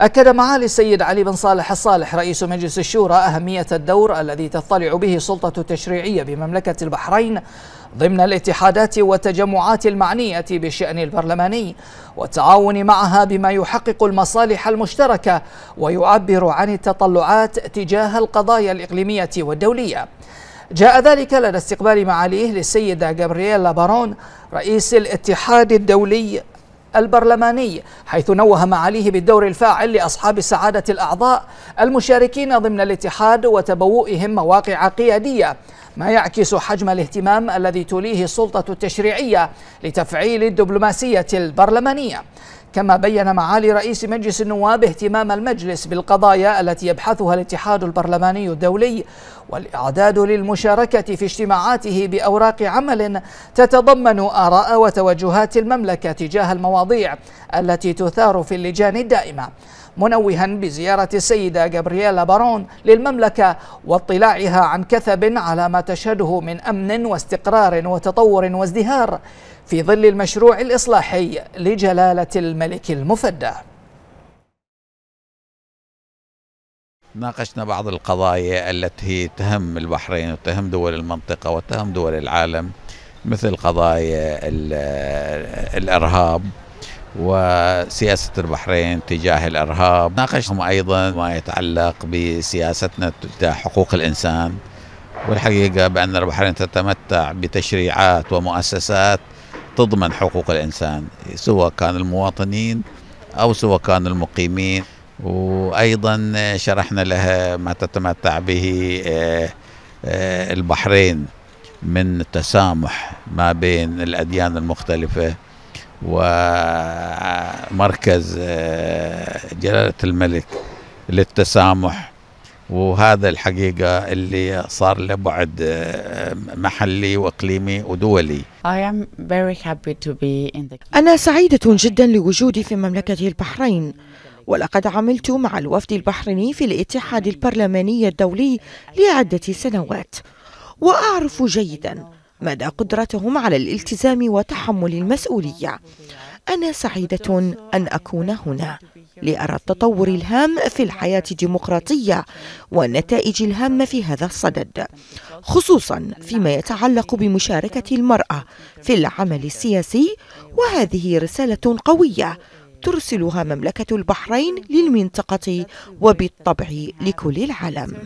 أكد معالي السيد علي بن صالح الصالح رئيس مجلس الشورى أهمية الدور الذي تطلع به السلطة التشريعية بمملكة البحرين ضمن الاتحادات والتجمعات المعنية بالشأن البرلماني والتعاون معها بما يحقق المصالح المشتركة ويعبر عن التطلعات تجاه القضايا الإقليمية والدولية جاء ذلك لدى استقبال معاليه للسيدة جابرييلا بارون رئيس الاتحاد الدولي البرلماني حيث نوه معاليه بالدور الفاعل لأصحاب سعادة الأعضاء المشاركين ضمن الاتحاد وتبوئهم مواقع قيادية ما يعكس حجم الاهتمام الذي توليه السلطة التشريعية لتفعيل الدبلوماسية البرلمانية كما بين معالي رئيس مجلس النواب اهتمام المجلس بالقضايا التي يبحثها الاتحاد البرلماني الدولي والاعداد للمشاركه في اجتماعاته باوراق عمل تتضمن اراء وتوجهات المملكه تجاه المواضيع التي تثار في اللجان الدائمه منوها بزيارة السيدة جابرييلا بارون للمملكة واطلاعها عن كثب على ما تشهده من أمن واستقرار وتطور وازدهار في ظل المشروع الإصلاحي لجلالة الملك المفدى ناقشنا بعض القضايا التي تهم البحرين وتهم دول المنطقة وتهم دول العالم مثل قضايا الإرهاب وسياسة البحرين تجاه الإرهاب ناقشهم أيضا ما يتعلق بسياستنا تجاه حقوق الإنسان والحقيقة بأن البحرين تتمتع بتشريعات ومؤسسات تضمن حقوق الإنسان سواء كان المواطنين أو سواء كان المقيمين وأيضا شرحنا لها ما تتمتع به آه، آه، البحرين من تسامح ما بين الأديان المختلفة ومركز آه، جلالة الملك للتسامح وهذا الحقيقة اللي صار له بعد آه، محلي وإقليمي ودولي أنا سعيدة جدا لوجودي في مملكة البحرين ولقد عملت مع الوفد البحريني في الاتحاد البرلماني الدولي لعدة سنوات وأعرف جيداً مدى قدرتهم على الالتزام وتحمل المسؤولية أنا سعيدة أن أكون هنا لأرى التطور الهام في الحياة الديمقراطية والنتائج الهامة في هذا الصدد خصوصا فيما يتعلق بمشاركة المرأة في العمل السياسي وهذه رسالة قوية ترسلها مملكة البحرين للمنطقة وبالطبع لكل العالم